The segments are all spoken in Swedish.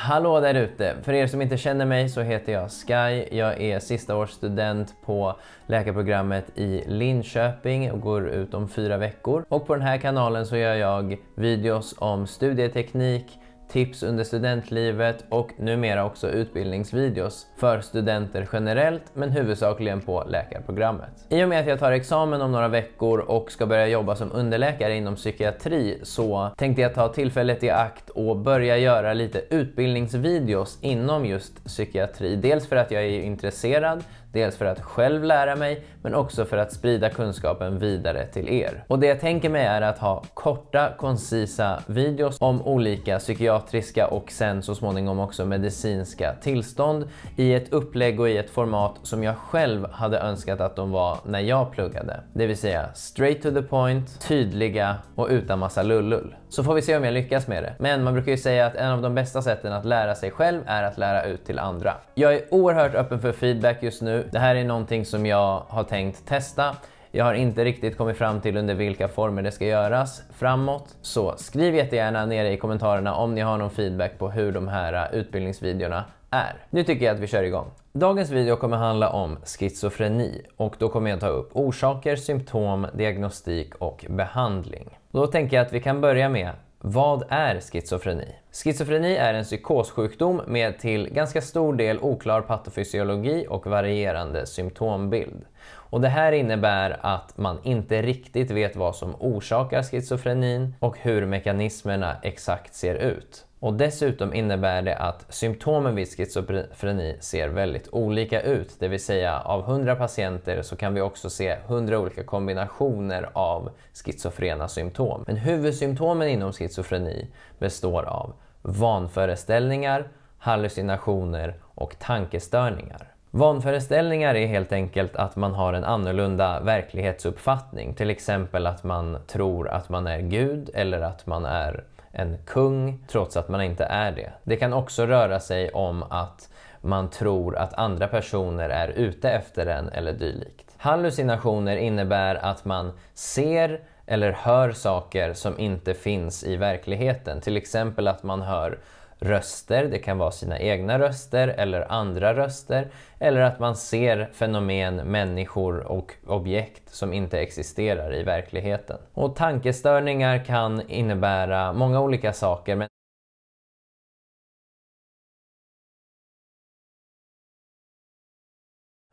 Hallå där ute! För er som inte känner mig så heter jag Sky. Jag är sista års student på läkarprogrammet i Linköping och går ut om fyra veckor. Och på den här kanalen så gör jag videos om studieteknik, tips under studentlivet och numera också utbildningsvideos för studenter generellt men huvudsakligen på läkarprogrammet. I och med att jag tar examen om några veckor och ska börja jobba som underläkare inom psykiatri så tänkte jag ta tillfället i akt och börja göra lite utbildningsvideos inom just psykiatri. Dels för att jag är intresserad, Dels för att själv lära mig, men också för att sprida kunskapen vidare till er. Och det jag tänker mig är att ha korta, koncisa videos om olika psykiatriska och sen så småningom också medicinska tillstånd i ett upplägg och i ett format som jag själv hade önskat att de var när jag pluggade. Det vill säga straight to the point, tydliga och utan massa lullull. Så får vi se om jag lyckas med det. Men man brukar ju säga att en av de bästa sätten att lära sig själv är att lära ut till andra. Jag är oerhört öppen för feedback just nu det här är någonting som jag har tänkt testa. Jag har inte riktigt kommit fram till under vilka former det ska göras framåt. Så skriv jättegärna nere i kommentarerna om ni har någon feedback på hur de här utbildningsvideorna är. Nu tycker jag att vi kör igång. Dagens video kommer handla om schizofreni och då kommer jag ta upp orsaker, symptom, diagnostik och behandling. Då tänker jag att vi kan börja med vad är schizofreni? Schizofreni är en psykossjukdom med till ganska stor del oklar patofysiologi och varierande symptombild. Och det här innebär att man inte riktigt vet vad som orsakar schizofrenin och hur mekanismerna exakt ser ut. Och dessutom innebär det att symptomen vid schizofreni ser väldigt olika ut. Det vill säga av 100 patienter så kan vi också se 100 olika kombinationer av schizofrena symptom. Men huvudsymptomen inom schizofreni består av vanföreställningar, hallucinationer och tankestörningar. Vanföreställningar är helt enkelt att man har en annorlunda verklighetsuppfattning. Till exempel att man tror att man är Gud eller att man är en kung trots att man inte är det. Det kan också röra sig om att man tror att andra personer är ute efter en eller dylikt. Hallucinationer innebär att man ser eller hör saker som inte finns i verkligheten. Till exempel att man hör röster. Det kan vara sina egna röster eller andra röster. Eller att man ser fenomen, människor och objekt som inte existerar i verkligheten. Och tankestörningar kan innebära många olika saker. Men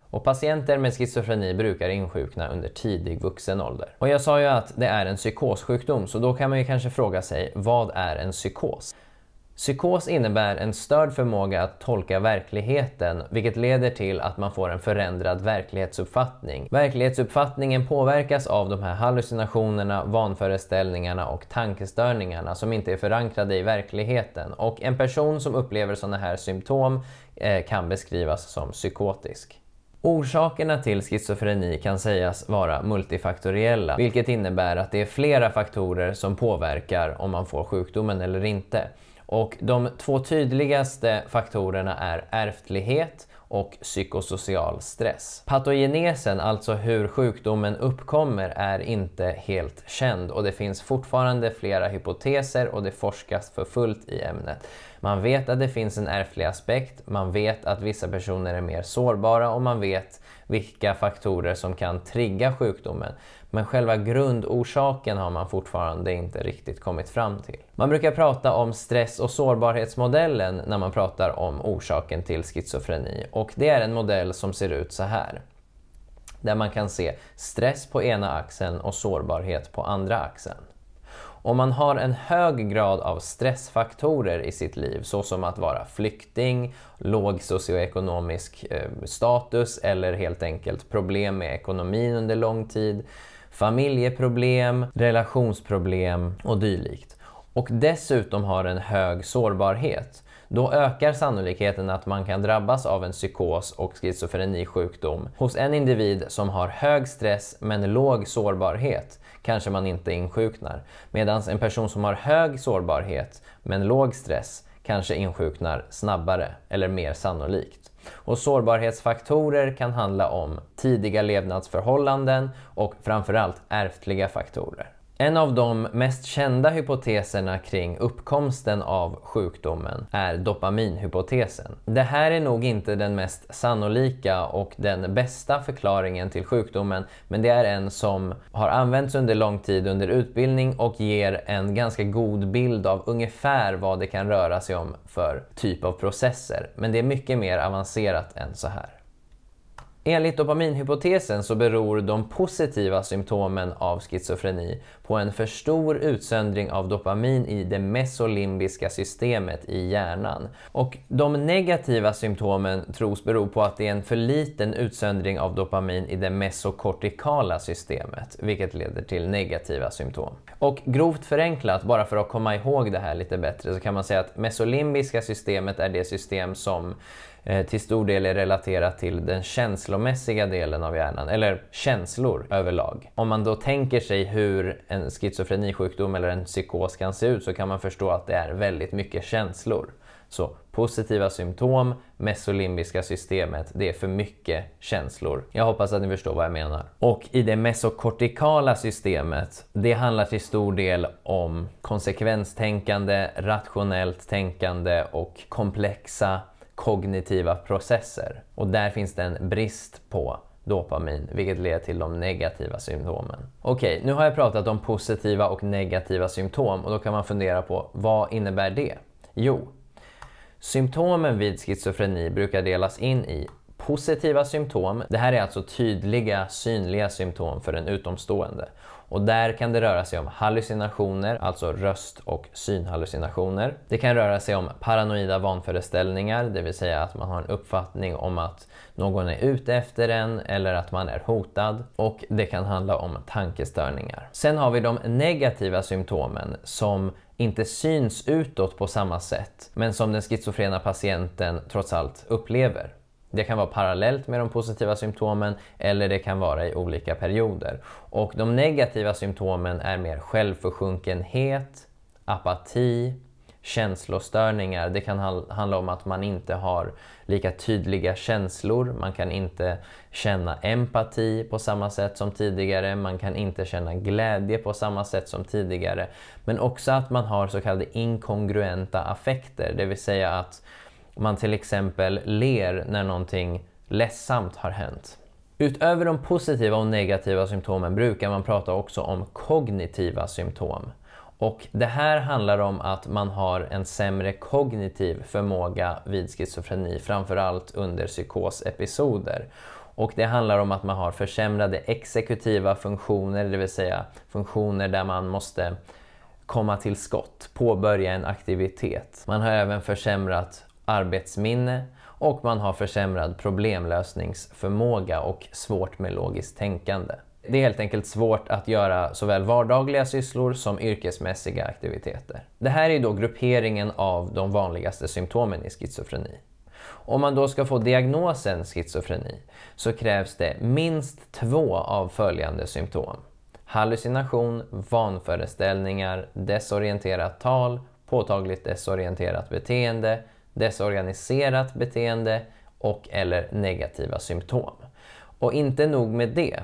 Och patienter med schizofreni brukar insjukna under tidig vuxen ålder. Och jag sa ju att det är en psykossjukdom, så då kan man ju kanske fråga sig vad är en psykos? Psykos innebär en störd förmåga att tolka verkligheten, vilket leder till att man får en förändrad verklighetsuppfattning. Verklighetsuppfattningen påverkas av de här hallucinationerna, vanföreställningarna och tankestörningarna som inte är förankrade i verkligheten. Och en person som upplever sådana här symptom eh, kan beskrivas som psykotisk. Orsakerna till schizofreni kan sägas vara multifaktoriella, vilket innebär att det är flera faktorer som påverkar om man får sjukdomen eller inte. Och de två tydligaste faktorerna är ärftlighet och psykosocial stress. Patogenesen, alltså hur sjukdomen uppkommer, är inte helt känd och det finns fortfarande flera hypoteser och det forskas för fullt i ämnet. Man vet att det finns en ärftlig aspekt, man vet att vissa personer är mer sårbara och man vet vilka faktorer som kan trigga sjukdomen. Men själva grundorsaken har man fortfarande inte riktigt kommit fram till. Man brukar prata om stress och sårbarhetsmodellen när man pratar om orsaken till schizofreni och det är en modell som ser ut så här. Där man kan se stress på ena axeln och sårbarhet på andra axeln. Om man har en hög grad av stressfaktorer i sitt liv såsom att vara flykting, låg socioekonomisk eh, status eller helt enkelt problem med ekonomin under lång tid familjeproblem, relationsproblem och dylikt och dessutom har en hög sårbarhet då ökar sannolikheten att man kan drabbas av en psykos och schizofreni sjukdom. Hos en individ som har hög stress men låg sårbarhet kanske man inte insjuknar. Medan en person som har hög sårbarhet men låg stress kanske insjuknar snabbare eller mer sannolikt. Och sårbarhetsfaktorer kan handla om tidiga levnadsförhållanden och framförallt ärftliga faktorer. En av de mest kända hypoteserna kring uppkomsten av sjukdomen är dopaminhypotesen. Det här är nog inte den mest sannolika och den bästa förklaringen till sjukdomen, men det är en som har använts under lång tid under utbildning och ger en ganska god bild av ungefär vad det kan röra sig om för typ av processer. Men det är mycket mer avancerat än så här. Enligt dopaminhypotesen så beror de positiva symptomen av schizofreni på en för stor utsöndring av dopamin i det mesolimbiska systemet i hjärnan. Och de negativa symptomen tros bero på att det är en för liten utsöndring av dopamin i det mesokortikala systemet, vilket leder till negativa symptom. Och grovt förenklat, bara för att komma ihåg det här lite bättre, så kan man säga att mesolimbiska systemet är det system som Eh, till stor del är relaterat till den känslomässiga delen av hjärnan, eller känslor överlag. Om man då tänker sig hur en schizofrenisjukdom eller en psykos kan se ut så kan man förstå att det är väldigt mycket känslor. Så positiva symptom, mesolimbiska systemet, det är för mycket känslor. Jag hoppas att ni förstår vad jag menar. Och i det mesokortikala systemet, det handlar till stor del om konsekvenstänkande, rationellt tänkande och komplexa kognitiva processer. Och där finns det en brist på dopamin, vilket leder till de negativa symptomen. Okej, okay, nu har jag pratat om positiva och negativa symptom och då kan man fundera på vad innebär det? Jo, symptomen vid schizofreni brukar delas in i positiva symptom. Det här är alltså tydliga, synliga symptom för en utomstående. Och där kan det röra sig om hallucinationer, alltså röst och synhallucinationer. Det kan röra sig om paranoida vanföreställningar, det vill säga att man har en uppfattning om att någon är ute efter en eller att man är hotad. Och det kan handla om tankestörningar. Sen har vi de negativa symptomen som inte syns utåt på samma sätt, men som den schizofrena patienten trots allt upplever. Det kan vara parallellt med de positiva symptomen eller det kan vara i olika perioder. Och de negativa symptomen är mer självförsjunkenhet, apati, känslostörningar. Det kan handla om att man inte har lika tydliga känslor. Man kan inte känna empati på samma sätt som tidigare. Man kan inte känna glädje på samma sätt som tidigare. Men också att man har så kallade inkongruenta affekter, det vill säga att man till exempel ler när någonting ledsamt har hänt. Utöver de positiva och negativa symptomen brukar man prata också om kognitiva symptom. Och det här handlar om att man har en sämre kognitiv förmåga vid schizofreni, framförallt under psykosepisoder. Och det handlar om att man har försämrade exekutiva funktioner, det vill säga funktioner där man måste komma till skott, påbörja en aktivitet. Man har även försämrat arbetsminne och man har försämrad problemlösningsförmåga och svårt med logiskt tänkande. Det är helt enkelt svårt att göra såväl vardagliga sysslor som yrkesmässiga aktiviteter. Det här är då grupperingen av de vanligaste symptomen i schizofreni. Om man då ska få diagnosen schizofreni så krävs det minst två av följande symptom. Hallucination, vanföreställningar, desorienterat tal, påtagligt desorienterat beteende, desorganiserat beteende och eller negativa symptom. Och inte nog med det.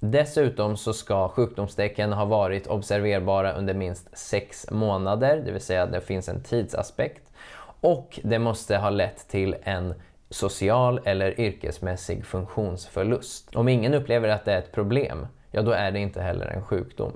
Dessutom så ska sjukdomstecken ha varit observerbara under minst sex månader, det vill säga det finns en tidsaspekt. Och det måste ha lett till en social eller yrkesmässig funktionsförlust. Om ingen upplever att det är ett problem, ja då är det inte heller en sjukdom.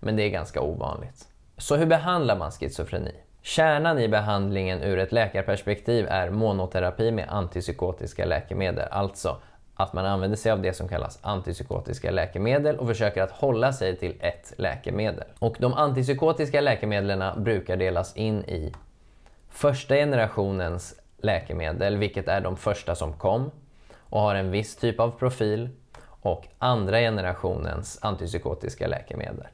Men det är ganska ovanligt. Så hur behandlar man schizofreni? Kärnan i behandlingen ur ett läkarperspektiv är monoterapi med antipsykotiska läkemedel, alltså att man använder sig av det som kallas antipsykotiska läkemedel och försöker att hålla sig till ett läkemedel. Och de antipsykotiska läkemedlen brukar delas in i första generationens läkemedel, vilket är de första som kom och har en viss typ av profil och andra generationens antipsykotiska läkemedel.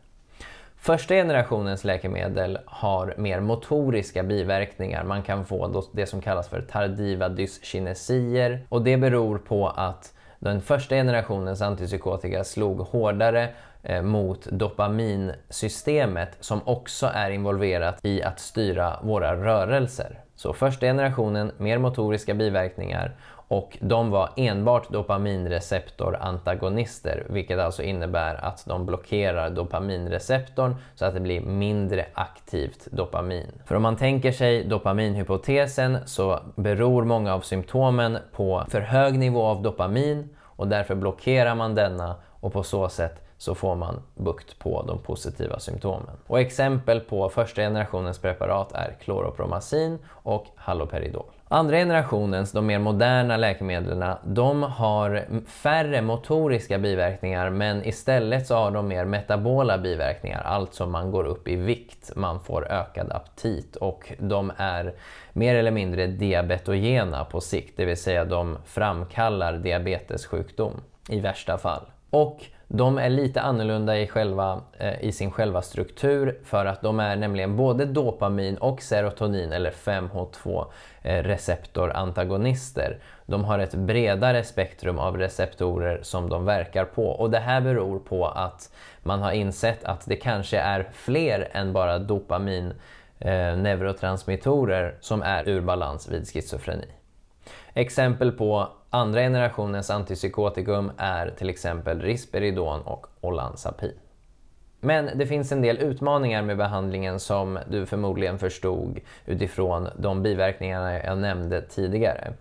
Första generationens läkemedel har mer motoriska biverkningar. Man kan få det som kallas för tardiva dyskinesier och det beror på att den första generationens antipsykotika slog hårdare eh, mot dopaminsystemet som också är involverat i att styra våra rörelser. Så första generationen, mer motoriska biverkningar och de var enbart dopaminreceptorantagonister vilket alltså innebär att de blockerar dopaminreceptorn så att det blir mindre aktivt dopamin. För om man tänker sig dopaminhypotesen så beror många av symptomen på för hög nivå av dopamin och därför blockerar man denna och på så sätt så får man bukt på de positiva symptomen. Och exempel på första generationens preparat är kloropromazin och haloperidol. Andra generationens, de mer moderna läkemedlen, de har färre motoriska biverkningar men istället så har de mer metabola biverkningar, alltså man går upp i vikt, man får ökad aptit och de är mer eller mindre diabetogena på sikt, det vill säga de framkallar diabetessjukdom i värsta fall. Och de är lite annorlunda i, själva, eh, i sin själva struktur för att de är nämligen både dopamin och serotonin eller 5H2 eh, receptorantagonister. De har ett bredare spektrum av receptorer som de verkar på och det här beror på att man har insett att det kanske är fler än bara dopamin eh, neurotransmittorer som är ur balans vid schizofreni. Exempel på Andra generationens antipsykotikum är till exempel Risperidon och Olanzapin. Men det finns en del utmaningar med behandlingen som du förmodligen förstod utifrån de biverkningar jag nämnde tidigare.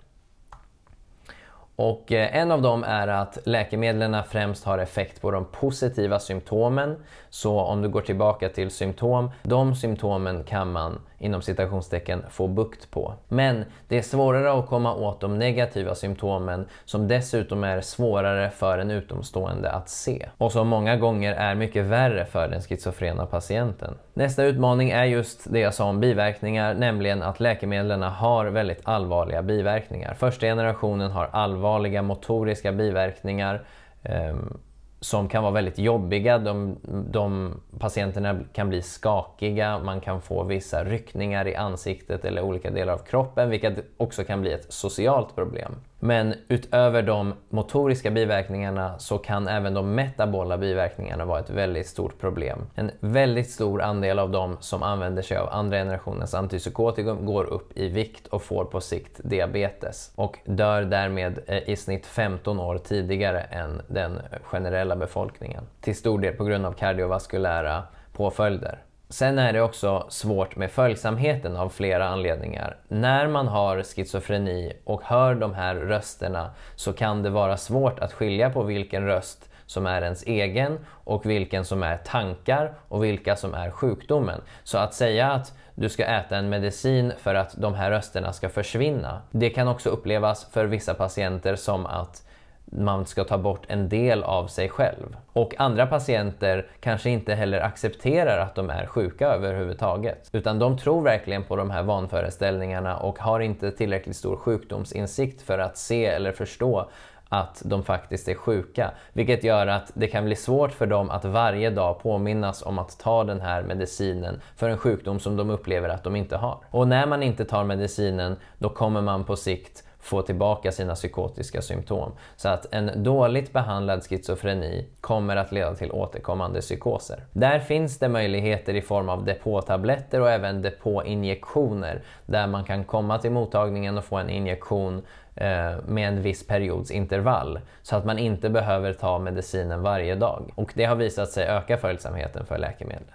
Och eh, en av dem är att läkemedlen främst har effekt på de positiva symptomen. Så om du går tillbaka till symptom, de symptomen kan man inom citationstecken få bukt på. Men det är svårare att komma åt de negativa symptomen som dessutom är svårare för en utomstående att se och som många gånger är mycket värre för den schizofrena patienten. Nästa utmaning är just det jag sa om biverkningar, nämligen att läkemedlen har väldigt allvarliga biverkningar. Första generationen har allvarliga motoriska biverkningar Um, som kan vara väldigt jobbiga. De, de, patienterna kan bli skakiga, man kan få vissa ryckningar i ansiktet eller olika delar av kroppen vilket också kan bli ett socialt problem. Men utöver de motoriska biverkningarna så kan även de metabola biverkningarna vara ett väldigt stort problem. En väldigt stor andel av de som använder sig av andra generationens antipsykotikum går upp i vikt och får på sikt diabetes och dör därmed eh, i snitt 15 år tidigare än den generella befolkningen. Till stor del på grund av kardiovaskulära påföljder. Sen är det också svårt med följsamheten av flera anledningar. När man har schizofreni och hör de här rösterna så kan det vara svårt att skilja på vilken röst som är ens egen och vilken som är tankar och vilka som är sjukdomen. Så att säga att du ska äta en medicin för att de här rösterna ska försvinna. Det kan också upplevas för vissa patienter som att man ska ta bort en del av sig själv. Och andra patienter kanske inte heller accepterar att de är sjuka överhuvudtaget. Utan de tror verkligen på de här vanföreställningarna och har inte tillräckligt stor sjukdomsinsikt för att se eller förstå att de faktiskt är sjuka. Vilket gör att det kan bli svårt för dem att varje dag påminnas om att ta den här medicinen för en sjukdom som de upplever att de inte har. Och när man inte tar medicinen, då kommer man på sikt få tillbaka sina psykotiska symptom. Så att en dåligt behandlad schizofreni kommer att leda till återkommande psykoser. Där finns det möjligheter i form av depåtabletter och även depåinjektioner där man kan komma till mottagningen och få en injektion eh, med en viss periods intervall så att man inte behöver ta medicinen varje dag. Och det har visat sig öka följsamheten för läkemedlet.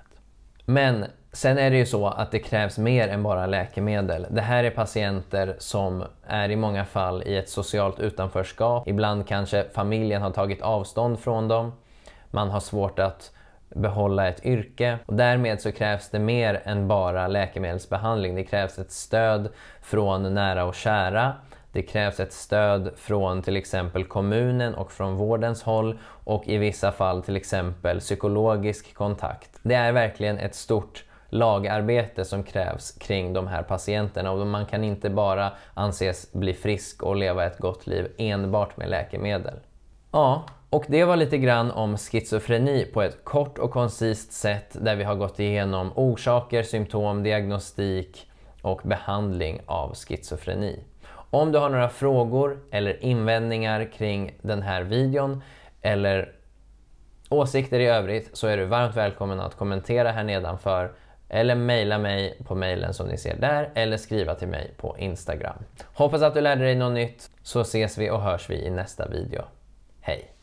Men Sen är det ju så att det krävs mer än bara läkemedel. Det här är patienter som är i många fall i ett socialt utanförskap. Ibland kanske familjen har tagit avstånd från dem. Man har svårt att behålla ett yrke. Och därmed så krävs det mer än bara läkemedelsbehandling. Det krävs ett stöd från nära och kära. Det krävs ett stöd från till exempel kommunen och från vårdens håll och i vissa fall till exempel psykologisk kontakt. Det är verkligen ett stort lagarbete som krävs kring de här patienterna och man kan inte bara anses bli frisk och leva ett gott liv enbart med läkemedel. Ja, och det var lite grann om schizofreni på ett kort och koncist sätt där vi har gått igenom orsaker, symptom, diagnostik och behandling av schizofreni. Om du har några frågor eller invändningar kring den här videon eller åsikter i övrigt så är du varmt välkommen att kommentera här nedanför eller mejla mig på mejlen som ni ser där eller skriva till mig på Instagram. Hoppas att du lärde dig något nytt så ses vi och hörs vi i nästa video. Hej!